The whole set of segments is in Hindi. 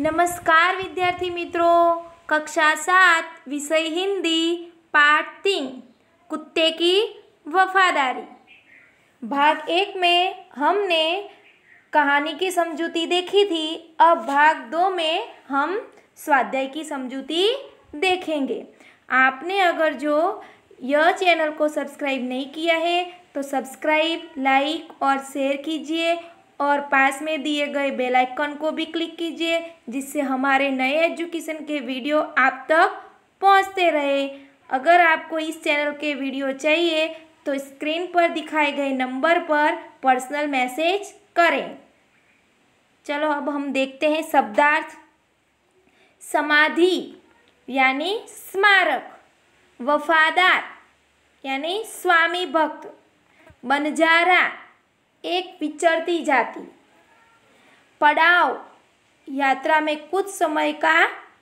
नमस्कार विद्यार्थी मित्रों कक्षा सात विषय हिंदी पार्ट तीन कुत्ते की वफादारी भाग एक में हमने कहानी की समझूती देखी थी अब भाग दो में हम स्वाध्याय की समझूती देखेंगे आपने अगर जो यह चैनल को सब्सक्राइब नहीं किया है तो सब्सक्राइब लाइक और शेयर कीजिए और पास में दिए गए बेल आइकन को भी क्लिक कीजिए जिससे हमारे नए एजुकेशन के वीडियो आप तक पहुंचते रहे अगर आपको इस चैनल के वीडियो चाहिए तो स्क्रीन पर दिखाए गए नंबर पर पर्सनल मैसेज करें चलो अब हम देखते हैं शब्दार्थ समाधि यानी स्मारक वफादार यानी स्वामी भक्त बनजारा एक विचरती जाति पड़ाव यात्रा में कुछ समय का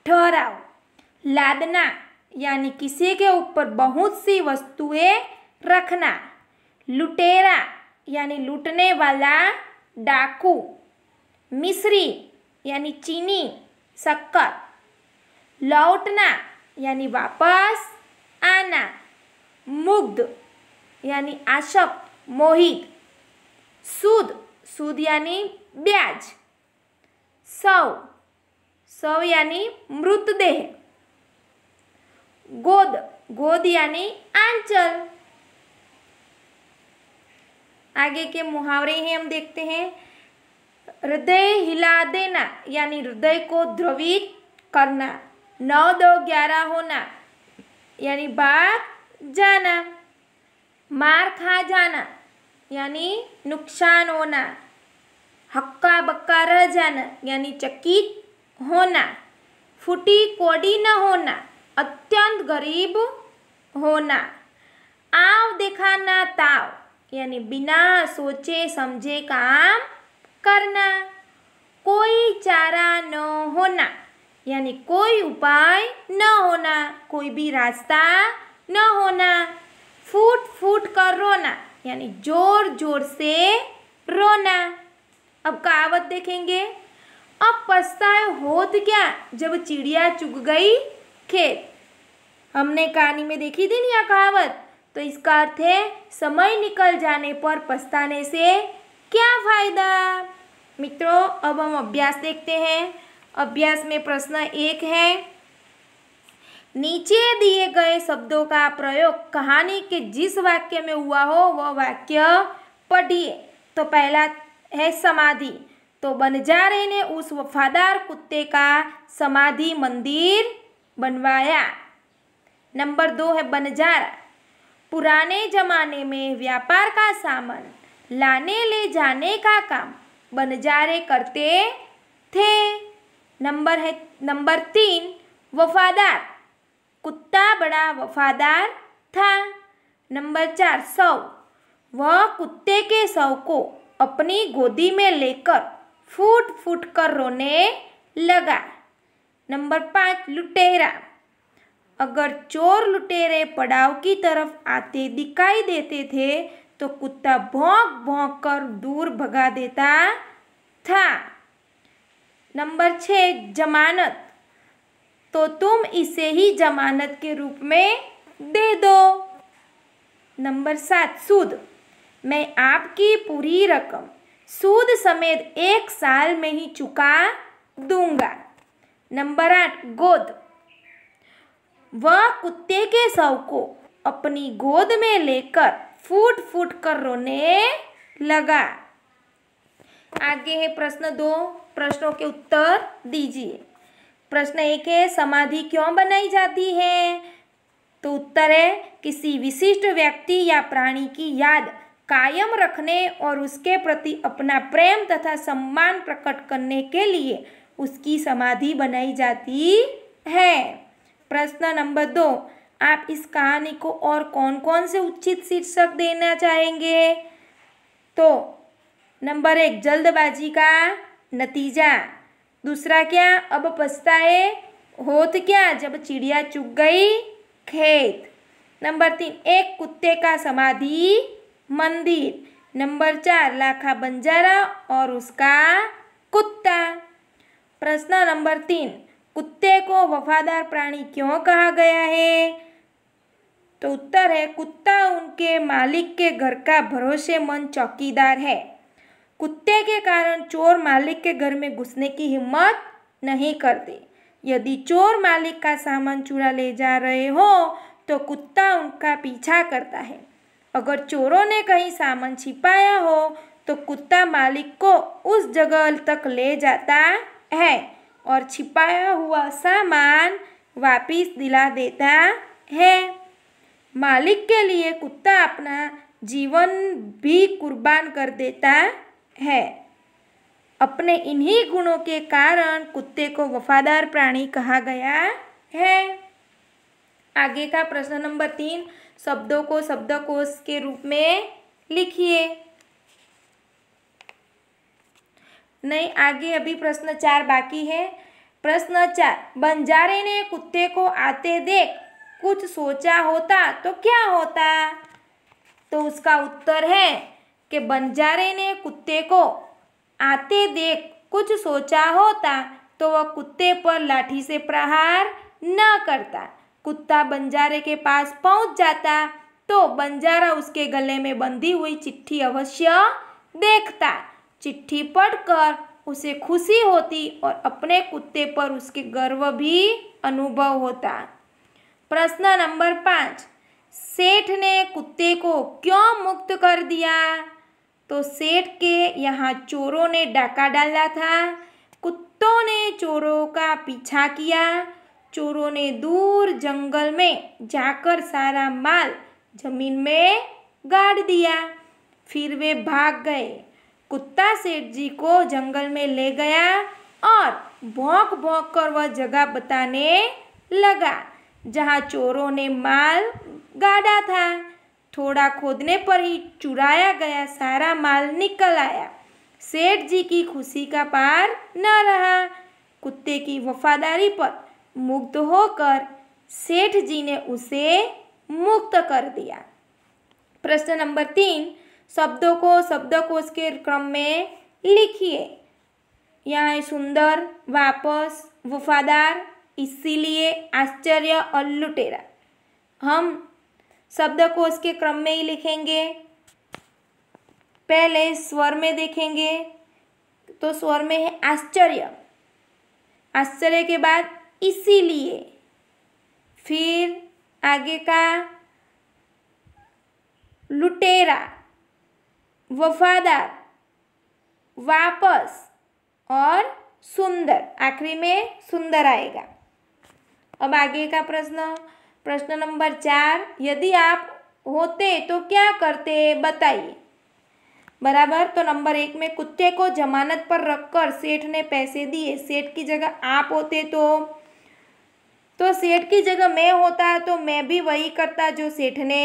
ठहराव लादना यानी किसी के ऊपर बहुत सी वस्तुएं रखना लुटेरा यानी लूटने वाला डाकू मिश्री यानी चीनी शक्कर लौटना यानी वापस आना मुग्ध यानी आशक मोहित सूद सूद यानी ब्याज सव सव यानी मृतदेह गोद गोद यानी आंचल आगे के मुहावरे हैं हम देखते हैं हृदय हिला देना यानी हृदय को द्रवित करना नौ दो ग्यारह होना यानी भाग जाना मार खा जाना यानी नुकसान होना हक्का बक्का रह जाना यानी चकित होना फूटी कोडी न होना अत्यंत गरीब होना आव दिखाना ताव यानी बिना सोचे समझे काम करना कोई चारा न होना यानी कोई उपाय न होना कोई भी रास्ता न होना फूट फूट कर रोना यानी जोर जोर से रोना अब कहावत देखेंगे अब पछताए होत क्या जब चिड़िया चुग गई खेत हमने कहानी में देखी थी ना कहावत तो इसका अर्थ है समय निकल जाने पर पछताने से क्या फायदा मित्रों अब हम अभ्यास देखते हैं अभ्यास में प्रश्न एक है नीचे दिए गए शब्दों का प्रयोग कहानी के जिस वाक्य में हुआ हो वह वाक्य पढ़िए तो पहला है समाधि तो बनजारे ने उस वफादार कुत्ते का समाधि मंदिर बनवाया नंबर दो है बनजारा पुराने जमाने में व्यापार का सामान लाने ले जाने का काम बनजारे करते थे नंबर है नंबर तीन वफादार कुत्ता बड़ा वफादार था नंबर चार सौ वह कुत्ते के सौ को अपनी गोदी में लेकर फूट फूट कर रोने लगा नंबर पाँच लुटेरा अगर चोर लुटेरे पड़ाव की तरफ आते दिखाई देते थे तो कुत्ता भौंक भौंक कर दूर भगा देता था नंबर छः जमानत तो तुम इसे ही जमानत के रूप में दे दो नंबर सात सूद मैं आपकी पूरी रकम सूद समेत एक साल में ही चुका दूंगा नंबर आठ गोद वह कुत्ते के शव को अपनी गोद में लेकर फूट फूट कर रोने लगा आगे है प्रश्न दो प्रश्नों के उत्तर दीजिए प्रश्न एक है समाधि क्यों बनाई जाती है तो उत्तर है किसी विशिष्ट व्यक्ति या प्राणी की याद कायम रखने और उसके प्रति अपना प्रेम तथा सम्मान प्रकट करने के लिए उसकी समाधि बनाई जाती है प्रश्न नंबर दो आप इस कहानी को और कौन कौन से उचित शीर्षक देना चाहेंगे तो नंबर एक जल्दबाजी का नतीजा दूसरा क्या अब पछताए होत क्या जब चिड़िया चुग गई खेत नंबर तीन एक कुत्ते का समाधि मंदिर नंबर चार लाखा बंजारा और उसका कुत्ता प्रश्न नंबर तीन कुत्ते को वफादार प्राणी क्यों कहा गया है तो उत्तर है कुत्ता उनके मालिक के घर का भरोसेमंद चौकीदार है कुत्ते के कारण चोर मालिक के घर में घुसने की हिम्मत नहीं करते यदि चोर मालिक का सामान चुरा ले जा रहे हो तो कुत्ता उनका पीछा करता है अगर चोरों ने कहीं सामान छिपाया हो तो कुत्ता मालिक को उस जगह तक ले जाता है और छिपाया हुआ सामान वापिस दिला देता है मालिक के लिए कुत्ता अपना जीवन भी कुर्बान कर देता है अपने इन्हीं गुणों के कारण कुत्ते को वफादार प्राणी कहा गया है आगे का प्रश्न नंबर तीन शब्दों को शब्दकोश के रूप में लिखिए नहीं आगे अभी प्रश्न चार बाकी है प्रश्न चार बंजारे ने कुत्ते को आते देख कुछ सोचा होता तो क्या होता तो उसका उत्तर है के बंजारे ने कुत्ते को आते देख कुछ सोचा होता तो वह कुत्ते पर लाठी से प्रहार न करता कुत्ता बंजारे के पास पहुंच जाता तो बंजारा उसके गले में बंधी हुई चिट्ठी अवश्य देखता चिट्ठी पढ़कर उसे खुशी होती और अपने कुत्ते पर उसके गर्व भी अनुभव होता प्रश्न नंबर पाँच सेठ ने कुत्ते को क्यों मुक्त कर दिया तो सेठ के यहाँ चोरों ने डाका डाला था कुत्तों ने चोरों का पीछा किया चोरों ने दूर जंगल में जाकर सारा माल जमीन में गाड़ दिया फिर वे भाग गए कुत्ता सेठ जी को जंगल में ले गया और भौंक भौंक कर वह जगह बताने लगा जहाँ चोरों ने माल गाड़ा था थोड़ा खोदने पर ही चुराया गया सारा माल निकल आया सेठ जी की खुशी का पार न रहा कुत्ते की वफादारी पर मुग्ध होकर सेठ जी ने उसे मुक्त कर दिया प्रश्न नंबर तीन शब्दों को शब्दकोश के क्रम में लिखिए यहाँ सुंदर वापस वफादार इसीलिए आश्चर्य और लुटेरा हम शब्द को उसके क्रम में ही लिखेंगे पहले स्वर में देखेंगे तो स्वर में है आश्चर्य आश्चर्य के बाद इसीलिए फिर आगे का लुटेरा वफादार वापस और सुंदर आखिरी में सुंदर आएगा अब आगे का प्रश्न प्रश्न नंबर चार यदि आप होते तो क्या करते बताइए बराबर तो नंबर एक में कुत्ते को जमानत पर रखकर सेठ ने पैसे दिए सेठ की जगह आप होते तो तो सेठ की जगह मैं होता तो मैं भी वही करता जो सेठ ने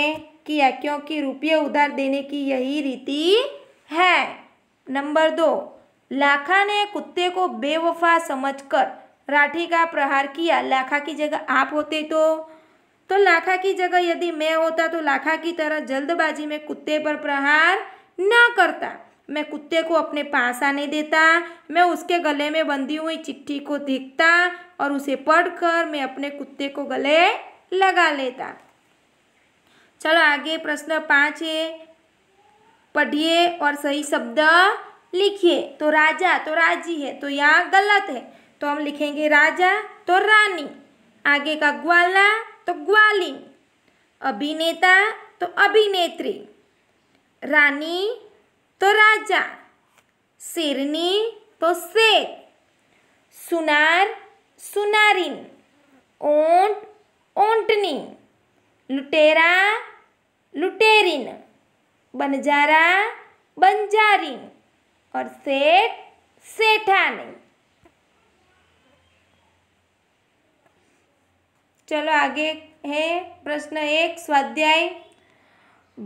किया क्योंकि रुपये उधार देने की यही रीति है नंबर दो लाखा ने कुत्ते को बेवफा समझकर राठी का प्रहार किया लाखा की जगह आप होते तो तो लाखा की जगह यदि मैं होता तो लाखा की तरह जल्दबाजी में कुत्ते पर प्रहार न करता मैं कुत्ते को अपने पास आने देता मैं उसके गले में बंधी हुई चिट्ठी को देखता और उसे पढ़कर मैं अपने कुत्ते को गले लगा लेता चलो आगे प्रश्न पाँच है पढ़िए और सही शब्द लिखिए तो राजा तो राजी है तो यहाँ गलत है तो हम लिखेंगे राजा तो रानी आगे का ग्वाला तो ग्वालिन अभिनेता तो अभिनेत्री रानी तो राजा शेरनी तो शेर सुनार सुनारिन ओंट ओंटनी लुटेरा लुटेरिन बनजारा बंजारिन और सेठ सेठानी चलो आगे है प्रश्न एक स्वाध्याय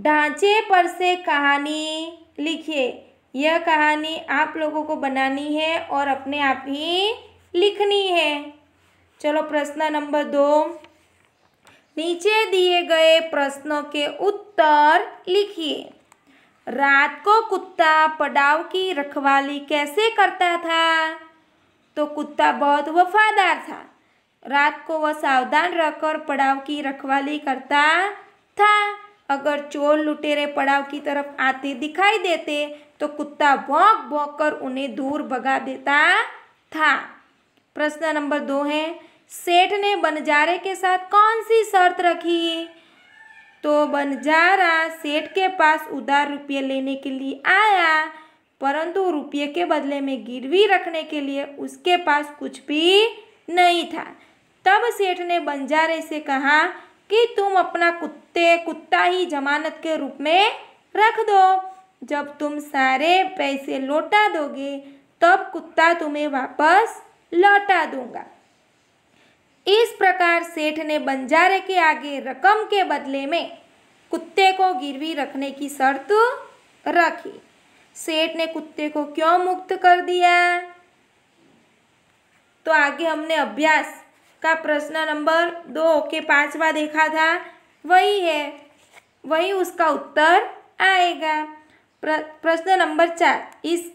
ढांचे पर से कहानी लिखिए यह कहानी आप लोगों को बनानी है और अपने आप ही लिखनी है चलो प्रश्न नंबर दो नीचे दिए गए प्रश्नों के उत्तर लिखिए रात को कुत्ता पड़ाव की रखवाली कैसे करता था तो कुत्ता बहुत वफादार था रात को वह सावधान रहकर पड़ाव की रखवाली करता था अगर चोर लुटेरे पड़ाव की तरफ आते दिखाई देते तो कुत्ता भौंक भौंक कर उन्हें दूर भगा देता था प्रश्न नंबर दो है सेठ ने बनजारे के साथ कौन सी शर्त रखी तो बनजारा सेठ के पास उधार रुपये लेने के लिए आया परंतु रुपये के बदले में गिरवी रखने के लिए उसके पास कुछ भी नहीं था तब सेठ ने बंजारे से कहा कि तुम अपना कुत्ते कुत्ता ही जमानत के रूप में रख दो जब तुम सारे पैसे लौटा दोगे तब कुत्ता तुम्हें वापस लौटा दूंगा इस प्रकार सेठ ने बंजारे के आगे रकम के बदले में कुत्ते को गिरवी रखने की शर्त रखी सेठ ने कुत्ते को क्यों मुक्त कर दिया तो आगे हमने अभ्यास का प्रश्न नंबर दो के पांचवा देखा था वही है वही उसका उत्तर आएगा प्र, प्रश्न नंबर चार इस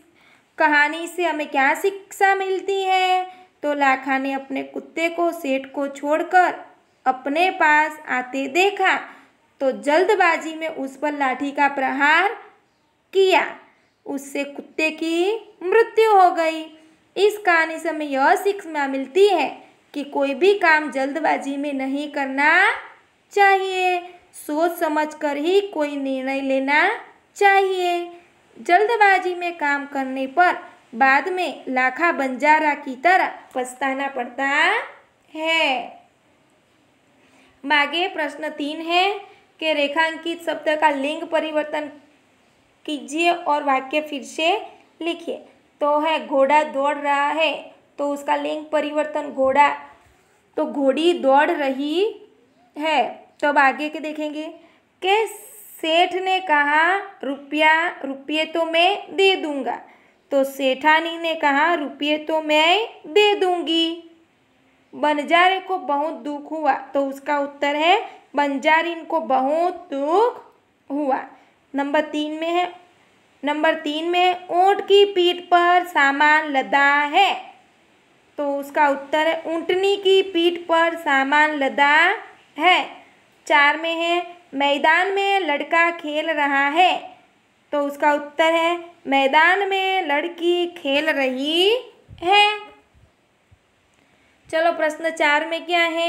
कहानी से हमें क्या शिक्षा मिलती है तो लाखा ने अपने कुत्ते को सेठ को छोड़कर अपने पास आते देखा तो जल्दबाजी में उस पर लाठी का प्रहार किया उससे कुत्ते की मृत्यु हो गई इस कहानी से हमें यह शिक्षा मिलती है कि कोई भी काम जल्दबाजी में नहीं करना चाहिए सोच समझकर ही कोई निर्णय लेना चाहिए जल्दबाजी में काम करने पर बाद में लाखा बंजारा की तरह पछताना पड़ता है मागे प्रश्न तीन है कि रेखांकित शब्द का लिंग परिवर्तन कीजिए और वाक्य फिर से लिखिए तो है घोड़ा दौड़ रहा है तो उसका लिंग परिवर्तन घोड़ा तो घोड़ी दौड़ रही है तो अब आगे के देखेंगे के सेठ ने कहा रुपया रुपये तो मैं दे दूंगा तो सेठानी ने कहा रुपये तो मैं दे दूंगी बंजारे को बहुत दुख हुआ तो उसका उत्तर है बंजारी इनको बहुत दुख हुआ नंबर तीन में है नंबर तीन में ऊँट की पीठ पर सामान लदा है तो उसका उत्तर है ऊँटनी की पीठ पर सामान लदा है चार में है मैदान में लड़का खेल रहा है तो उसका उत्तर है मैदान में लड़की खेल रही है चलो प्रश्न चार में क्या है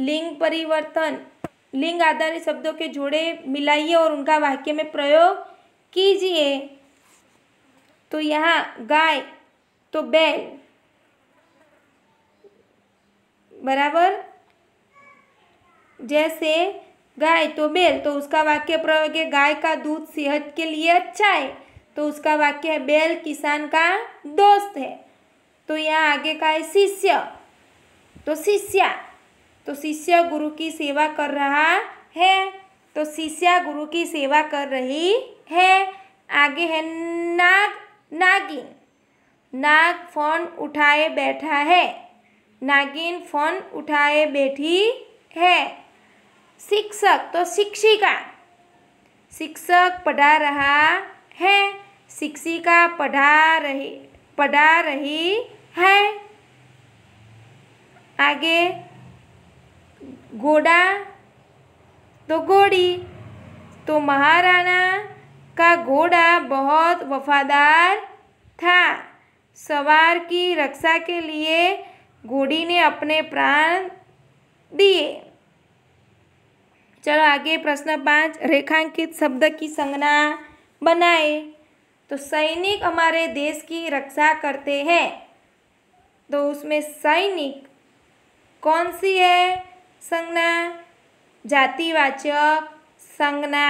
लिंग परिवर्तन लिंग आधारित शब्दों के जोड़े मिलाइए और उनका वाक्य में प्रयोग कीजिए तो यहाँ गाय तो बैल बराबर जैसे गाय तो बैल तो उसका वाक्य प्रयोग है गाय का दूध सेहत के लिए अच्छा है तो उसका वाक्य है बैल किसान का दोस्त है तो यहाँ आगे का है शिष्य तो शिष्या तो शिष्य गुरु की सेवा कर रहा है तो शिष्या गुरु की सेवा कर रही है आगे है नाग नागिन नाग फोन उठाए बैठा है नागिन फोन उठाए बैठी है शिक्षक तो शिक्षिका शिक्षक पढ़ा रहा है शिक्षिका पढ़ा रही पढ़ा रही है आगे घोड़ा तो घोड़ी तो महाराणा का घोड़ा बहुत वफादार था सवार की रक्षा के लिए घोड़ी ने अपने प्राण दिए चलो आगे प्रश्न पाँच रेखांकित शब्द की संज्ञा बनाए तो सैनिक हमारे देश की रक्षा करते हैं तो उसमें सैनिक कौन सी है संज्ञा जातिवाचक संज्ञा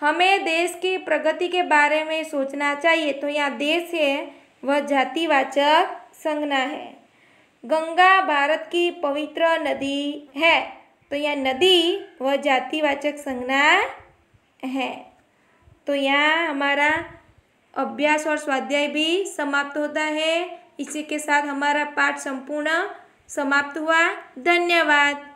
हमें देश की प्रगति के बारे में सोचना चाहिए तो यहाँ देश है वह जातिवाचक संगना है गंगा भारत की पवित्र नदी है तो यह नदी व जातिवाचक संगना है तो यहाँ हमारा अभ्यास और स्वाध्याय भी समाप्त होता है इसी के साथ हमारा पाठ संपूर्ण समाप्त हुआ धन्यवाद